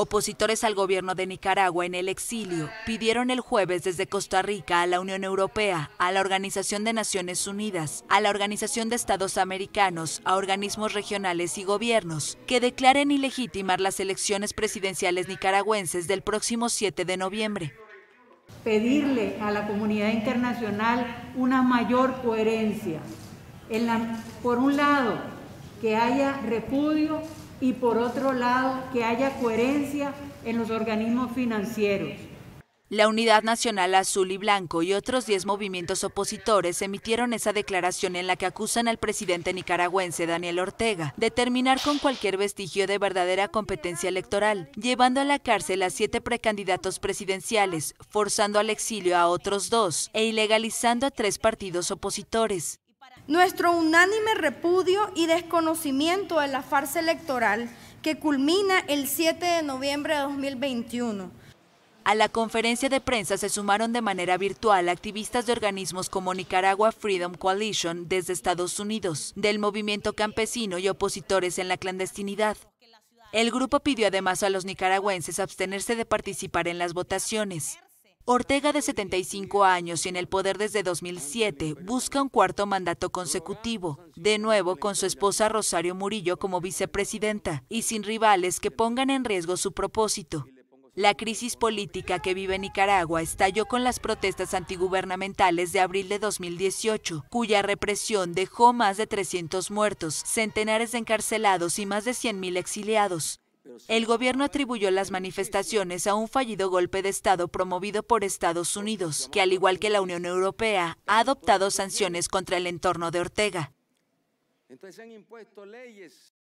Opositores al gobierno de Nicaragua en el exilio pidieron el jueves desde Costa Rica a la Unión Europea, a la Organización de Naciones Unidas, a la Organización de Estados Americanos, a organismos regionales y gobiernos que declaren ilegítimas las elecciones presidenciales nicaragüenses del próximo 7 de noviembre. Pedirle a la comunidad internacional una mayor coherencia. por un lado, que haya repudio y por otro lado que haya coherencia en los organismos financieros. La Unidad Nacional Azul y Blanco y otros 10 movimientos opositores emitieron esa declaración en la que acusan al presidente nicaragüense Daniel Ortega de terminar con cualquier vestigio de verdadera competencia electoral, llevando a la cárcel a siete precandidatos presidenciales, forzando al exilio a otros dos e ilegalizando a tres partidos opositores nuestro unánime repudio y desconocimiento de la farsa electoral que culmina el 7 de noviembre de 2021. A la conferencia de prensa se sumaron de manera virtual activistas de organismos como Nicaragua Freedom Coalition desde Estados Unidos, del movimiento campesino y opositores en la clandestinidad. El grupo pidió además a los nicaragüenses abstenerse de participar en las votaciones. Ortega, de 75 años y en el poder desde 2007, busca un cuarto mandato consecutivo, de nuevo con su esposa Rosario Murillo como vicepresidenta y sin rivales que pongan en riesgo su propósito. La crisis política que vive Nicaragua estalló con las protestas antigubernamentales de abril de 2018, cuya represión dejó más de 300 muertos, centenares de encarcelados y más de 100.000 exiliados. El gobierno atribuyó las manifestaciones a un fallido golpe de Estado promovido por Estados Unidos, que al igual que la Unión Europea, ha adoptado sanciones contra el entorno de Ortega. Entonces han impuesto leyes